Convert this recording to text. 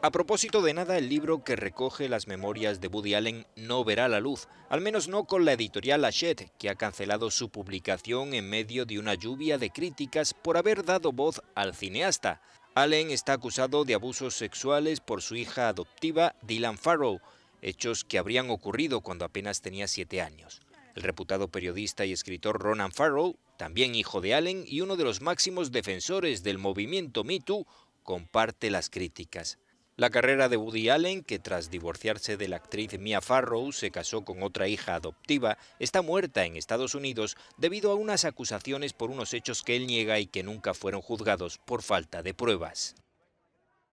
A propósito de nada, el libro que recoge las memorias de Woody Allen no verá la luz, al menos no con la editorial Hachette, que ha cancelado su publicación en medio de una lluvia de críticas por haber dado voz al cineasta. Allen está acusado de abusos sexuales por su hija adoptiva Dylan Farrow, hechos que habrían ocurrido cuando apenas tenía siete años. El reputado periodista y escritor Ronan Farrow, también hijo de Allen y uno de los máximos defensores del movimiento MeToo, comparte las críticas. La carrera de Woody Allen, que tras divorciarse de la actriz Mia Farrow se casó con otra hija adoptiva, está muerta en Estados Unidos debido a unas acusaciones por unos hechos que él niega y que nunca fueron juzgados por falta de pruebas.